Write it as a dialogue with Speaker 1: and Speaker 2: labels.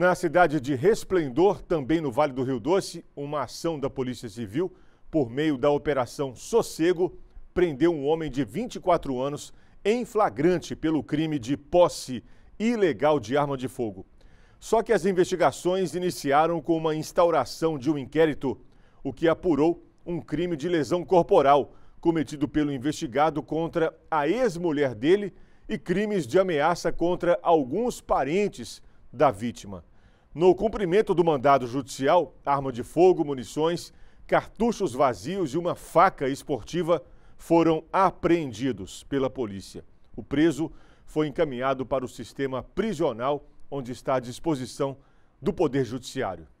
Speaker 1: Na cidade de Resplendor, também no Vale do Rio Doce, uma ação da Polícia Civil, por meio da Operação Sossego, prendeu um homem de 24 anos em flagrante pelo crime de posse ilegal de arma de fogo. Só que as investigações iniciaram com uma instauração de um inquérito, o que apurou um crime de lesão corporal cometido pelo investigado contra a ex-mulher dele e crimes de ameaça contra alguns parentes da vítima. No cumprimento do mandado judicial, arma de fogo, munições, cartuchos vazios e uma faca esportiva foram apreendidos pela polícia. O preso foi encaminhado para o sistema prisional, onde está à disposição do Poder Judiciário.